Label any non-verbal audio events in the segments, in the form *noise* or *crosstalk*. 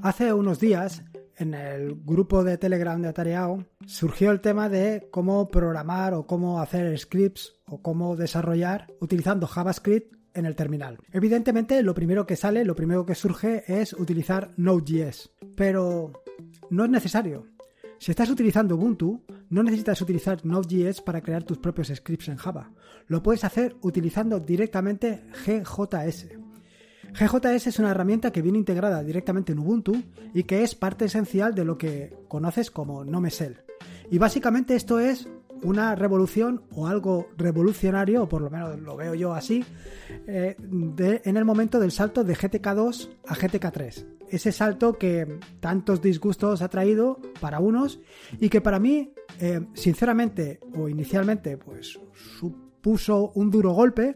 Hace unos días, en el grupo de Telegram de Atareao, surgió el tema de cómo programar o cómo hacer scripts o cómo desarrollar utilizando JavaScript en el terminal. Evidentemente, lo primero que sale, lo primero que surge es utilizar Node.js, pero no es necesario. Si estás utilizando Ubuntu, no necesitas utilizar Node.js para crear tus propios scripts en Java. Lo puedes hacer utilizando directamente GJS. GJS es una herramienta que viene integrada directamente en Ubuntu y que es parte esencial de lo que conoces como Nomesel. Y básicamente esto es una revolución o algo revolucionario, o por lo menos lo veo yo así, eh, en el momento del salto de GTK2 a GTK3. Ese salto que tantos disgustos ha traído para unos y que para mí, eh, sinceramente o inicialmente, pues supuso un duro golpe,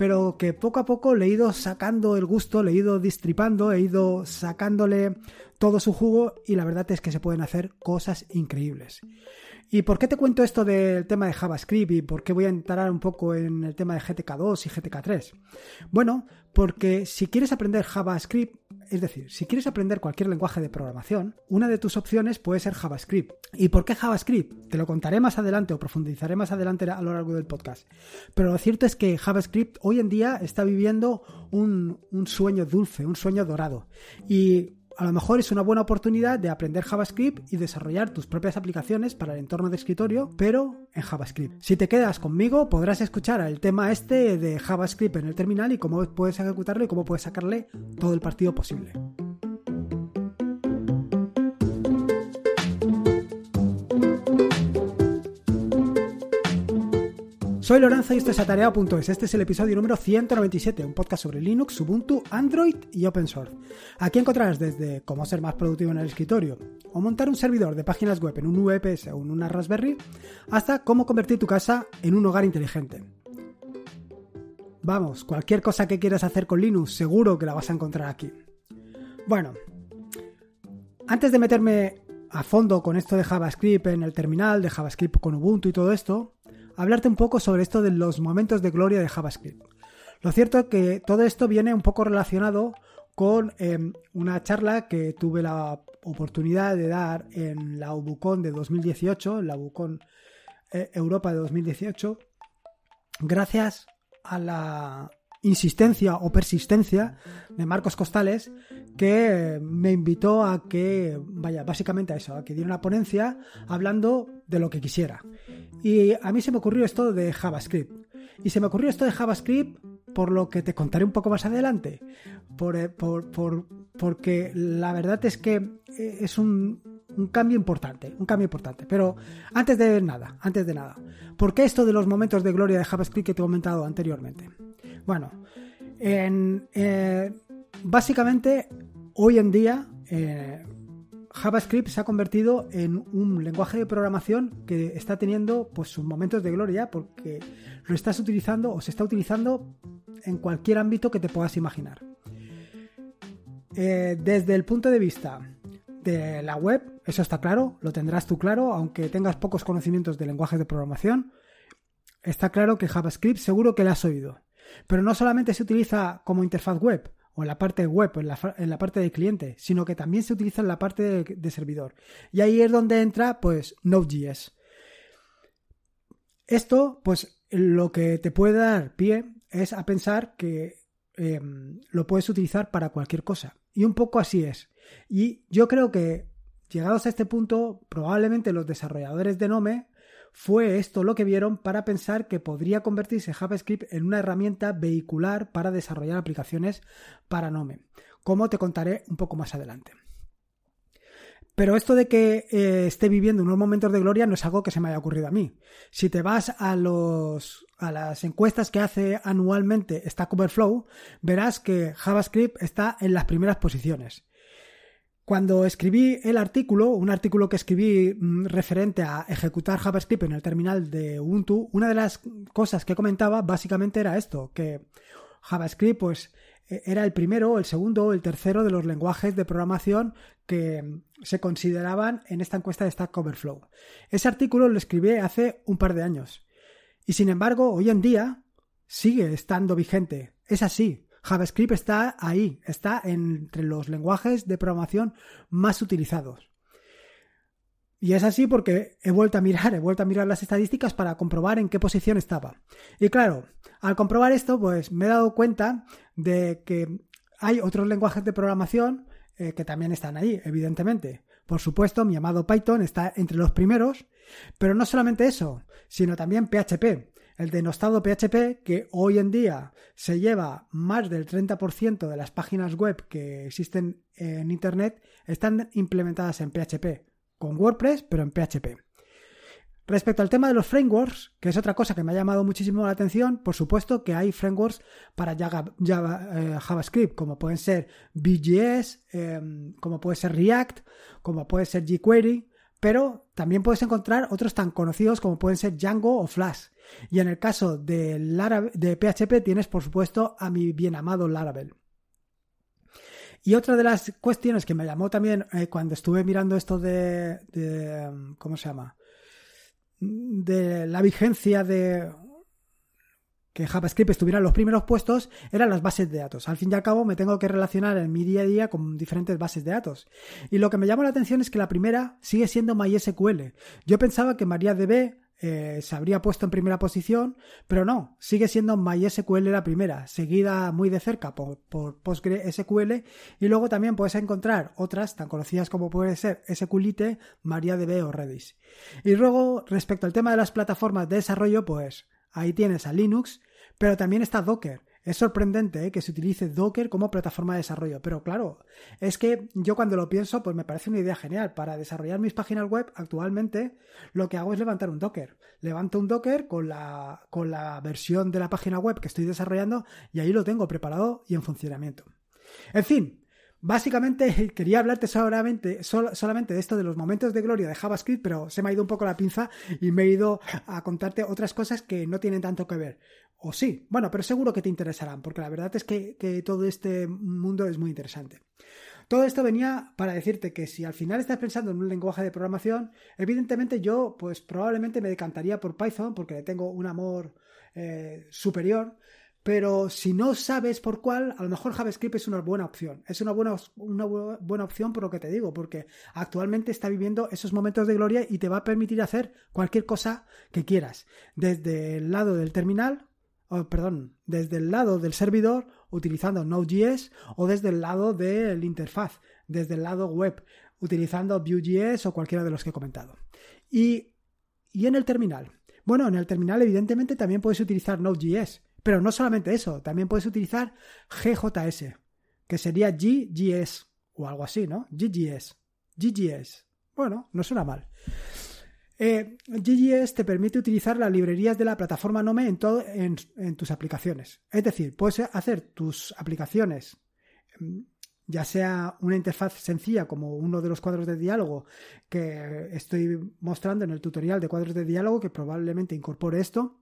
pero que poco a poco le he ido sacando el gusto, le he ido distripando, he ido sacándole todo su jugo y la verdad es que se pueden hacer cosas increíbles. ¿Y por qué te cuento esto del tema de JavaScript y por qué voy a entrar un poco en el tema de GTK2 y GTK3? Bueno, porque si quieres aprender JavaScript es decir, si quieres aprender cualquier lenguaje de programación, una de tus opciones puede ser JavaScript. ¿Y por qué JavaScript? Te lo contaré más adelante o profundizaré más adelante a lo largo del podcast. Pero lo cierto es que JavaScript hoy en día está viviendo un, sueño dulce, un sueño dorado. Y a lo mejor es una buena oportunidad de aprender JavaScript y desarrollar tus propias aplicaciones para el entorno de escritorio, pero en JavaScript. Si te quedas conmigo, podrás escuchar el tema este de JavaScript en el terminal y cómo puedes ejecutarlo y cómo puedes sacarle todo el partido posible. Soy Lorenzo y esto es atareado.es. Este es el episodio número 197, un podcast sobre Linux, Ubuntu, Android y Open Source. Aquí encontrarás desde cómo ser más productivo en el escritorio o montar un servidor de páginas web en un VPS o en una Raspberry, hasta cómo convertir tu casa en un hogar inteligente. Vamos, cualquier cosa que quieras hacer con Linux, seguro que la vas a encontrar aquí. Bueno, antes de meterme a fondo con esto de JavaScript en el terminal, de JavaScript con Ubuntu y todo esto, hablarte un poco sobre esto de los momentos de gloria de JavaScript. Lo cierto es que todo esto viene un poco relacionado con em, una charla que tuve la oportunidad de dar en la UBUCON de 2018, en la UBUCON eh, Europa de 2018, gracias a la, insistencia o persistencia de Marcos Costales que me invitó a que, vaya, básicamente a eso, a que diera una ponencia hablando de lo que quisiera. Y a mí se me ocurrió esto de JavaScript. Y se me ocurrió esto de JavaScript por lo que te contaré un poco más adelante. por, eh, porque la verdad es que eh, es un un cambio importante, un cambio importante. Pero antes de nada, antes de nada, ¿por qué esto de los momentos de gloria de JavaScript que te he comentado anteriormente? Bueno, eh, básicamente hoy en día eh, JavaScript se ha convertido en un lenguaje de programación que está teniendo pues, sus momentos de gloria porque lo estás utilizando o se está utilizando en cualquier ámbito que te puedas imaginar. Eh, desde el punto de vista de la web, eso está claro, lo tendrás tú claro, aunque tengas pocos conocimientos de lenguajes de programación. Está claro que JavaScript seguro que lo has oído. Pero no solamente se utiliza como interfaz web, o en la parte web, en la, en la parte del cliente, sino que también se utiliza en la parte de, servidor. Y ahí es donde entra, pues, Node.js. Esto, pues, lo que te puede dar pie es a pensar que em, lo puedes utilizar para cualquier cosa. Y un poco así es. Y yo creo que Llegados a este punto, probablemente los desarrolladores de Nome fue esto lo que vieron para pensar que podría convertirse JavaScript en una herramienta vehicular para desarrollar aplicaciones para Nome, como te contaré un poco más adelante. Pero esto de que eh, esté viviendo unos momentos de gloria no es algo que se me haya ocurrido a mí. Si te vas a, los, a las encuestas que hace anualmente Stack Overflow, verás que JavaScript está en las primeras posiciones. Cuando escribí el artículo, un artículo que escribí mm, referente a ejecutar JavaScript en el terminal de Ubuntu, una de las cosas que comentaba básicamente era esto, que JavaScript pues e, era el primero, el segundo, el tercero de los lenguajes de programación que mm, se consideraban en esta encuesta de Stack Overflow. Ese artículo lo escribí hace un par de años. Y sin embargo, hoy en día sigue estando vigente. Es así. JavaScript está ahí, está entre los lenguajes de programación más utilizados. Y es así porque he vuelto a mirar, *laughs* he vuelto a mirar las estadísticas para comprobar en qué posición estaba. Y claro, al comprobar esto, pues me he dado cuenta de que hay otros lenguajes de programación eh, que también están ahí, evidentemente. Por supuesto, mi amado Python está entre los primeros, pero no solamente eso, sino también PHP el denostado PHP que hoy en día se lleva más del 30% de las páginas web que existen en Internet, están implementadas en PHP, con WordPress, pero en PHP. Respecto al tema de los frameworks, que es otra cosa que me ha llamado muchísimo la atención, por supuesto que hay frameworks para Java, eh, JavaScript, como pueden ser VGS, em, como puede ser React, como puede ser jQuery, pero también puedes encontrar otros tan conocidos como pueden ser Django o Flash. Y en el caso de, de PHP tienes, por supuesto, a mi bien amado Laravel. Y otra de las cuestiones que me llamó también eh, cuando estuve mirando esto de, de, ¿Cómo se llama? De la vigencia de que JavaScript estuviera en los primeros puestos eran las bases de datos. Al fin y al cabo me tengo que relacionar en mi día a día con diferentes bases de datos. Y lo que me llama la atención es que la primera sigue siendo MySQL. Yo pensaba que MariaDB eh, se habría puesto en primera posición, pero no, sigue siendo MySQL la primera, seguida muy de cerca por, por PostgreSQL y luego también puedes encontrar otras tan conocidas como puede ser SQLite, MariaDB o Redis. Y luego, respecto al tema de las plataformas de desarrollo, pues Ahí tienes a Linux, pero también está Docker. Es sorprendente ¿eh? que se utilice Docker como plataforma de desarrollo, pero claro, es que yo cuando lo pienso, pues me parece una idea genial. Para desarrollar mis páginas web actualmente, lo que hago es levantar un Docker. Levanto un Docker con con la versión de la página web que estoy desarrollando y ahí lo tengo preparado y en funcionamiento. En fin, Básicamente *laughs* quería hablarte solamente, solamente de esto de los momentos de gloria de JavaScript, pero se me ha ido un poco la pinza y me he ido a contarte otras cosas que no tienen tanto que ver. O sí, bueno, pero seguro que te interesarán, porque la verdad es que, todo este mundo es muy interesante. Todo esto venía para decirte que si al final estás pensando en un lenguaje de programación, evidentemente yo pues probablemente me decantaría por Python porque le tengo un amor eh, superior, pero si no sabes por cuál, a lo mejor JavaScript es una buena opción. Es una buena, una buena opción por lo que te digo, porque actualmente está viviendo esos momentos de gloria y te va a permitir hacer cualquier cosa que quieras. Desde el lado del terminal, o, perdón, desde el lado del servidor utilizando Node.js o desde el lado de la interfaz, desde el lado web utilizando Vue.js o cualquiera de los que he comentado. Y, y en el terminal. Bueno, en el terminal evidentemente también puedes utilizar Node.js pero no solamente eso, también puedes utilizar GJS, que sería GGS o algo así, ¿no? GGS. GGS. Bueno, no suena mal. Eh, GGS te permite utilizar las librerías de la plataforma Nome en tus aplicaciones. Es decir, puedes hacer tus aplicaciones, mm, ya sea una interfaz sencilla como uno de los cuadros de diálogo que estoy mostrando en el tutorial de cuadros de diálogo, que probablemente incorpore esto,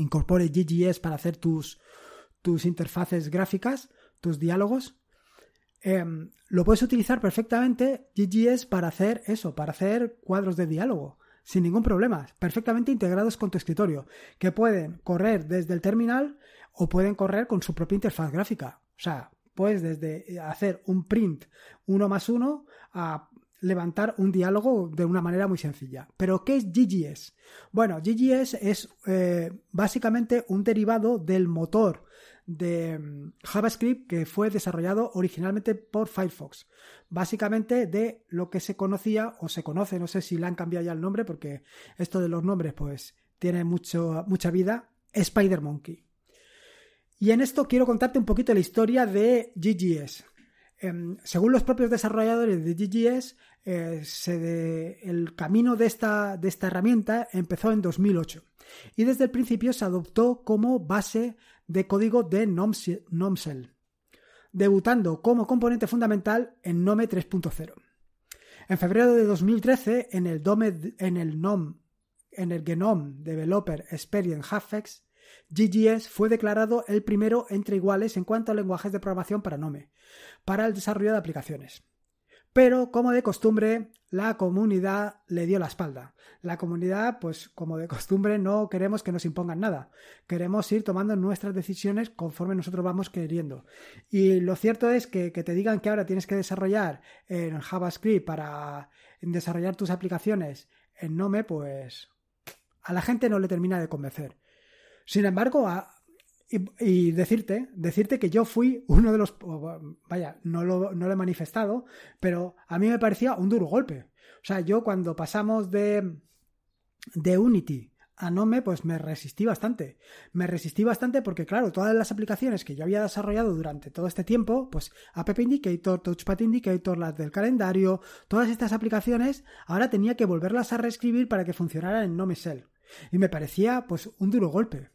incorpore GGS para hacer tus, tus interfaces gráficas, tus diálogos. Em, lo puedes utilizar perfectamente GGS para hacer eso, para hacer cuadros de diálogo, sin ningún problema, perfectamente integrados con tu escritorio, que pueden correr desde el terminal o pueden correr con su propia interfaz gráfica. O sea, puedes desde eh, hacer un print uno más uno a levantar un diálogo de una manera muy sencilla. Pero, ¿qué es GGS? Bueno, GGS es eh, básicamente un derivado del motor de mm, JavaScript que fue desarrollado originalmente por Firefox. Básicamente de lo que se conocía o se conoce, no sé si le han cambiado ya el nombre porque esto de los nombres pues tiene mucho, mucha vida, Spider Monkey. Y en esto quiero contarte un poquito la historia de GGS. Em, según los propios desarrolladores de GGS, eh, el camino de esta, herramienta empezó en 2008 y desde el principio se adoptó como base de código de Nomcel, debutando como componente fundamental en Nome 3.0. En febrero de 2013, en el, Dome, en el, Developer Experience Hafex, GGS fue declarado el primero entre iguales en cuanto a lenguajes de programación para Nome, para el desarrollo de aplicaciones. Pero, como de costumbre, la comunidad le dio la espalda. La comunidad, pues como de costumbre, no queremos que nos impongan nada. Queremos ir tomando nuestras decisiones conforme nosotros vamos queriendo. Y lo cierto es que, que te digan que ahora tienes que desarrollar en JavaScript para desarrollar tus aplicaciones en Nome, pues a la gente no le termina de convencer. Sin embargo, y, decirte, decirte que yo fui uno de los, vaya, no lo, no he manifestado, pero a mí me parecía un duro golpe. O sea, yo cuando pasamos de, de Unity a Nome, pues me resistí bastante. Me resistí bastante porque, claro, todas las aplicaciones que yo había desarrollado durante todo este tiempo, pues App Indicator, Touchpad Indicator, las del calendario, todas estas aplicaciones, ahora tenía que volverlas a reescribir para que funcionaran en Nome Cell y me parecía pues un duro golpe.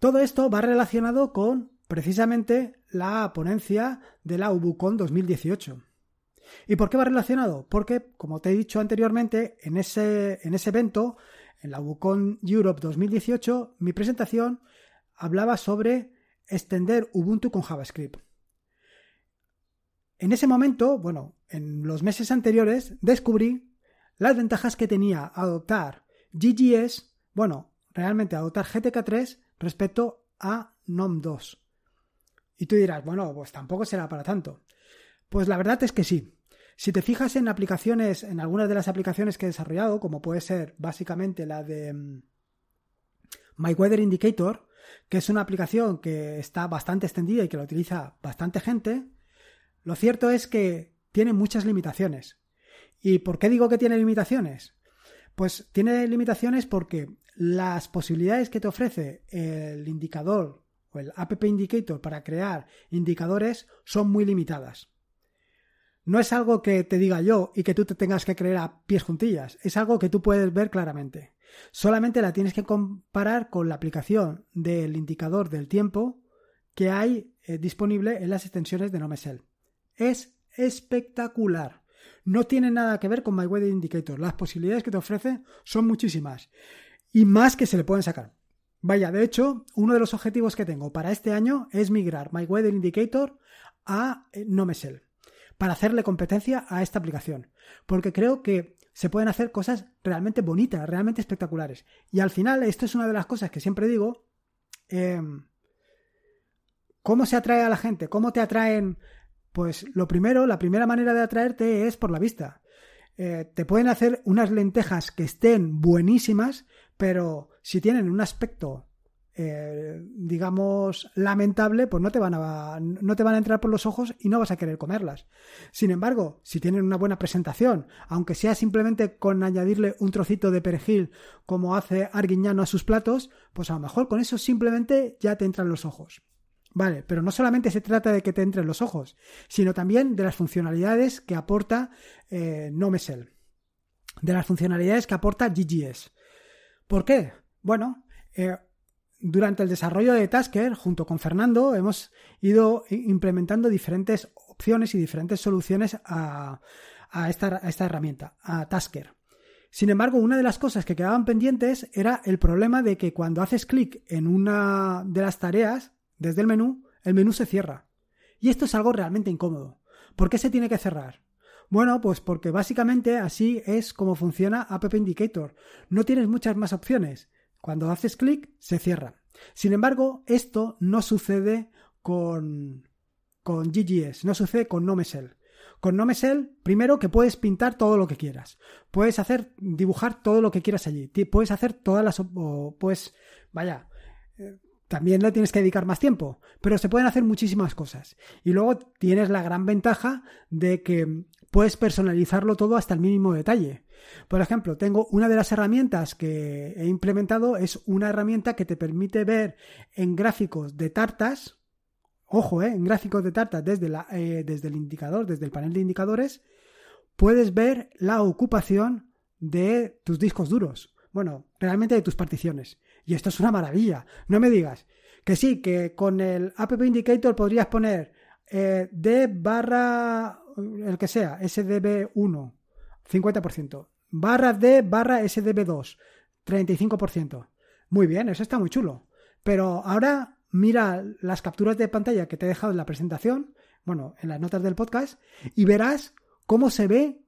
Todo esto va relacionado con precisamente la ponencia de la UBUCON 2018. ¿Y por qué va relacionado? Porque, como te he dicho anteriormente, en ese, en ese evento, en la UBUCON Europe 2018, mi presentación hablaba sobre extender Ubuntu con JavaScript. En ese momento, bueno, en los meses anteriores, descubrí las ventajas que tenía adoptar GGS, bueno, realmente adoptar GTK3 respecto a NOM 2. Y tú dirás, bueno, pues tampoco será para tanto. Pues la verdad es que sí. Si te fijas en aplicaciones, en algunas de las aplicaciones que he desarrollado, como puede ser básicamente la de mm, My Weather Indicator, que es una aplicación que está bastante extendida y que la utiliza bastante gente, lo cierto es que tiene muchas limitaciones. ¿Y por qué digo que tiene limitaciones? Pues tiene limitaciones porque las posibilidades que te ofrece el indicador o el app indicator para crear indicadores son muy limitadas. No es algo que te diga yo y que tú te tengas que creer a pies juntillas, es algo que tú puedes ver claramente. Solamente la tienes que comparar con la aplicación del indicador del tiempo que hay eh, disponible en las extensiones de NoMesel. Es espectacular no tiene nada que ver con My Indicator. Las posibilidades que te ofrece son muchísimas y más que se le pueden sacar. Vaya, de hecho, uno de los objetivos que tengo para este año es migrar My Weather Indicator a eh, Nomesel para hacerle competencia a esta aplicación, porque creo que se pueden hacer cosas realmente bonitas, realmente espectaculares. Y al final, esto es una de las cosas que siempre digo, em, ¿Cómo se atrae a la gente? ¿Cómo te atraen pues lo primero, la primera manera de atraerte es por la vista. Eh, te pueden hacer unas lentejas que estén buenísimas, pero si tienen un aspecto, eh, digamos, lamentable, pues no te, van a, no te van a entrar por los ojos y no vas a querer comerlas. Sin embargo, si tienen una buena presentación, aunque sea simplemente con añadirle un trocito de perejil como hace Arguiñano a sus platos, pues a lo mejor con eso simplemente ya te entran los ojos. Vale, pero no solamente se trata de que te entren los ojos, sino también de las funcionalidades que aporta eh, Nomesel, de las funcionalidades que aporta GGS. ¿Por qué? Bueno, eh, durante el desarrollo de Tasker, junto con Fernando, hemos ido implementando diferentes opciones y diferentes soluciones a, esta, a, esta, herramienta, a Tasker. Sin embargo, una de las cosas que quedaban pendientes era el problema de que cuando haces clic en una de las tareas, desde el menú, el menú se cierra. Y esto es algo realmente incómodo. ¿Por qué se tiene que cerrar? Bueno, pues porque básicamente así es como funciona App Indicator. No tienes muchas más opciones. Cuando haces clic, se cierra. Sin embargo, esto no sucede con, con GGS, no sucede con Nomesel. Con Nomesel, primero que puedes pintar todo lo que quieras. Puedes hacer, dibujar todo lo que quieras allí. Puedes hacer todas las, pues, vaya, eh, también le tienes que dedicar más tiempo, pero se pueden hacer muchísimas cosas. Y luego tienes la gran ventaja de que puedes personalizarlo todo hasta el mínimo detalle. Por ejemplo, tengo una de las herramientas que he implementado, es una herramienta que te permite ver en gráficos de tartas, ojo, eh, en gráficos de tartas desde, eh, desde el indicador, desde el panel de indicadores, puedes ver la ocupación de tus discos duros. Bueno, realmente de tus particiones. Y esto es una maravilla. No me digas que sí, que con el App Indicator podrías poner eh, D barra el que sea, SDB1, 50%, barra D barra SDB2, 35%. Muy bien, eso está muy chulo. Pero ahora mira las capturas de pantalla que te he dejado en la presentación, bueno, en las notas del podcast, y verás cómo se ve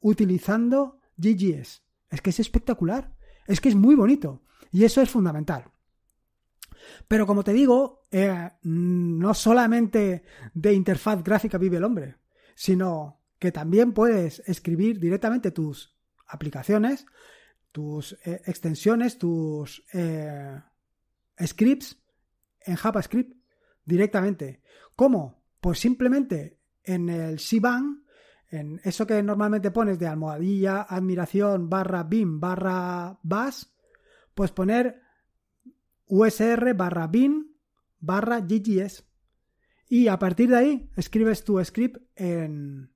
utilizando GGS. Es que es espectacular. Es que es muy bonito. Y eso es fundamental. Pero como te digo, eh, no solamente de interfaz gráfica vive el hombre, sino que también puedes escribir directamente tus aplicaciones, tus eh, extensiones, tus eh, scripts en JavaScript directamente. ¿Cómo? Pues simplemente en el C-Bank, en eso que normalmente pones de almohadilla, admiración, barra BIM, barra BAS, pues poner usr barra bin barra ggs y a partir de ahí escribes tu script en,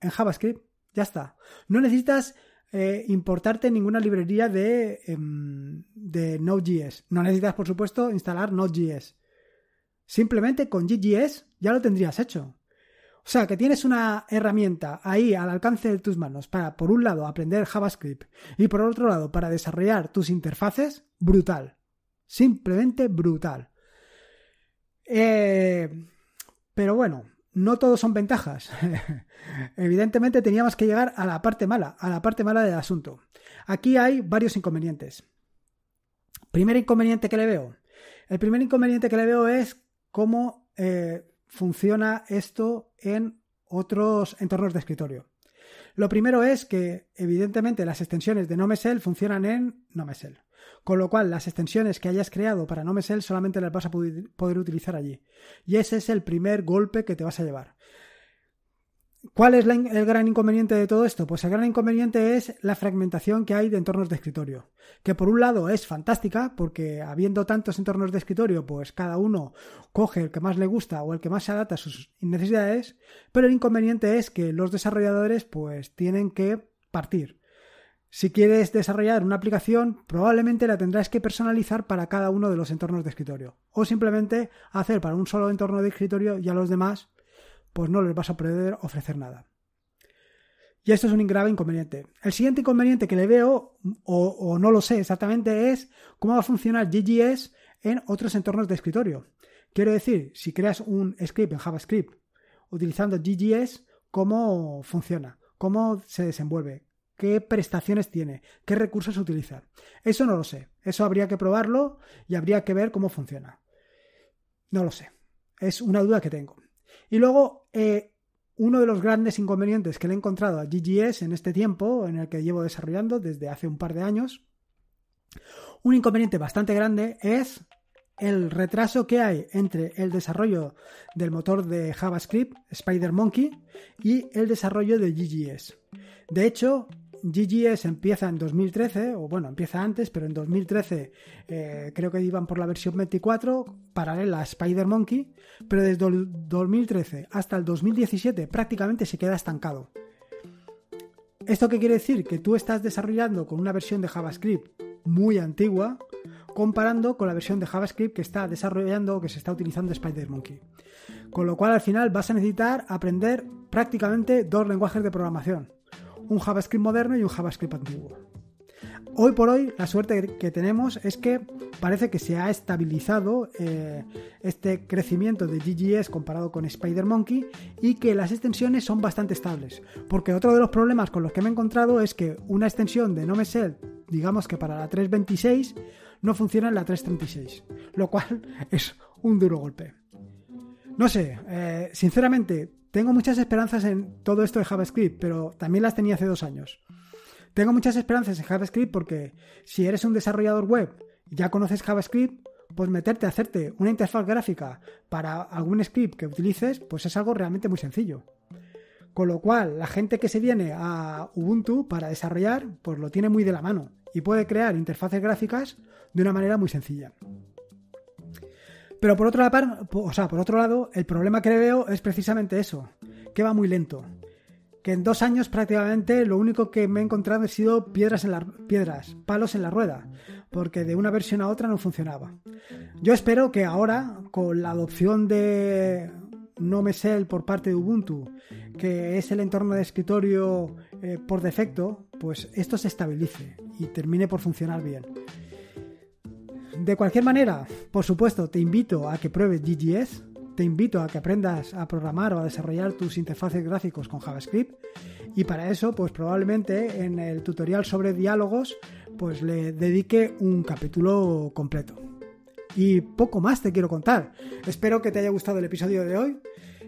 en JavaScript. Ya está. No necesitas eh, importarte ninguna librería de, em, de Node.js. No necesitas, por supuesto, instalar Node.js. Simplemente con GGS ya lo tendrías hecho. O sea, que tienes una herramienta ahí al alcance de tus manos para, por un lado, aprender JavaScript y por otro lado, para desarrollar tus interfaces, brutal. Simplemente brutal. Eh, pero bueno, no todos son ventajas. *laughs* Evidentemente teníamos que llegar a la parte mala, a la parte mala del asunto. Aquí hay varios inconvenientes. Primer inconveniente que le veo. El primer inconveniente que le veo es cómo eh, funciona esto en otros entornos de escritorio. Lo primero es que, evidentemente, las extensiones de NoMesel funcionan en NoMesel. Con lo cual, las extensiones que hayas creado para NoMesel solamente las vas a poder utilizar allí. Y ese es el primer golpe que te vas a llevar. ¿Cuál es el gran inconveniente de todo esto? Pues el gran inconveniente es la fragmentación que hay de entornos de escritorio, que por un lado es fantástica, porque habiendo tantos entornos de escritorio, pues cada uno coge el que más le gusta o el que más se adapta a sus necesidades, pero el inconveniente es que los desarrolladores pues tienen que partir. Si quieres desarrollar una aplicación, probablemente la tendrás que personalizar para cada uno de los entornos de escritorio, o simplemente hacer para un solo entorno de escritorio y a los demás pues no les vas a poder ofrecer nada. Y esto es un grave inconveniente. El siguiente inconveniente que le veo, o, no lo sé exactamente, es cómo va a funcionar GGS en otros entornos de escritorio. Quiero decir, si creas un script en JavaScript utilizando GGS, ¿cómo funciona? ¿Cómo se desenvuelve? ¿Qué prestaciones tiene? ¿Qué recursos utilizar? Eso no lo sé. Eso habría que probarlo y habría que ver cómo funciona. No lo sé. Es una duda que tengo. Y luego, eh, uno de los grandes inconvenientes que le he encontrado a GGS en este tiempo, en el que llevo desarrollando desde hace un par de años, un inconveniente bastante grande es el retraso que hay entre el desarrollo del motor de JavaScript, SpiderMonkey, y el desarrollo de GGS. De hecho, GGS empieza en 2013, o bueno, empieza antes, pero en 2013 eh, creo que iban por la versión 24, paralela a Spider Monkey, pero desde el 2013 hasta el 2017 prácticamente se queda estancado. ¿Esto qué quiere decir? Que tú estás desarrollando con una versión de JavaScript muy antigua, comparando con la versión de JavaScript que está desarrollando o que se está utilizando SpiderMonkey. Con lo cual al final vas a necesitar aprender prácticamente dos lenguajes de programación un JavaScript moderno y un JavaScript antiguo. Hoy por hoy la suerte que tenemos es que parece que se ha estabilizado eh, este crecimiento de GGS comparado con Spider Monkey y que las extensiones son bastante estables. Porque otro de los problemas con los que me he encontrado es que una extensión de NoMesel, digamos que para la 326, no funciona en la 336, lo cual *laughs* es un duro golpe. No sé, eh, sinceramente, tengo muchas esperanzas en todo esto de JavaScript, pero también las tenía hace dos años. Tengo muchas esperanzas en JavaScript porque si eres un desarrollador web y ya conoces JavaScript, pues meterte a hacerte una interfaz gráfica para algún script que utilices, pues es algo realmente muy sencillo. Con lo cual, la gente que se viene a Ubuntu para desarrollar, pues lo tiene muy de la mano y puede crear interfaces gráficas de una manera muy sencilla. Pero por otro, lado, o sea, por otro lado, el problema que le veo es precisamente eso, que va muy lento. Que en dos años prácticamente lo único que me he encontrado ha sido piedras, en las piedras, palos en la rueda, porque de una versión a otra no funcionaba. Yo espero que ahora, con la adopción de no me por parte de Ubuntu, que es el entorno de escritorio eh, por defecto, pues esto se estabilice y termine por funcionar bien. De cualquier manera, por supuesto, te invito a que pruebes GGS, te invito a que aprendas a programar o a desarrollar tus interfaces gráficos con JavaScript y para eso, pues probablemente en el tutorial sobre diálogos, pues le dedique un capítulo completo. Y poco más te quiero contar. Espero que te haya gustado el episodio de hoy.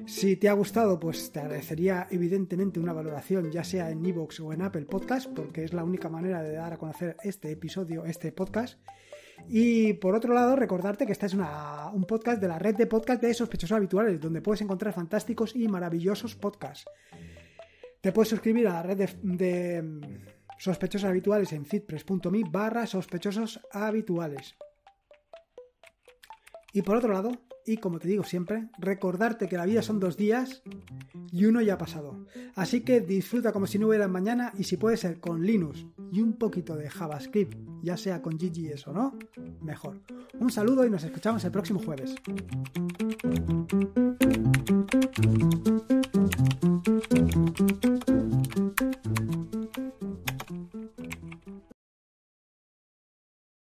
Si te ha gustado, pues te agradecería evidentemente una valoración, ya sea en iVoox o en Apple Podcast, porque es la única manera de dar a conocer este episodio, este podcast. Y por otro lado, recordarte que este es un podcast de la red de podcast de sospechosos habituales, donde puedes encontrar fantásticos y maravillosos podcasts. Te puedes suscribir a la red de, mm, sospechosos habituales en fitpress.me barra sospechosos habituales. Y por otro lado, y como te digo siempre, recordarte que la vida son dos días y uno ya ha pasado. Así que disfruta como si no hubiera mañana y si puede ser con Linux y un poquito de JavaScript, ya sea con GGS o no, mejor. Un saludo y nos escuchamos el próximo jueves.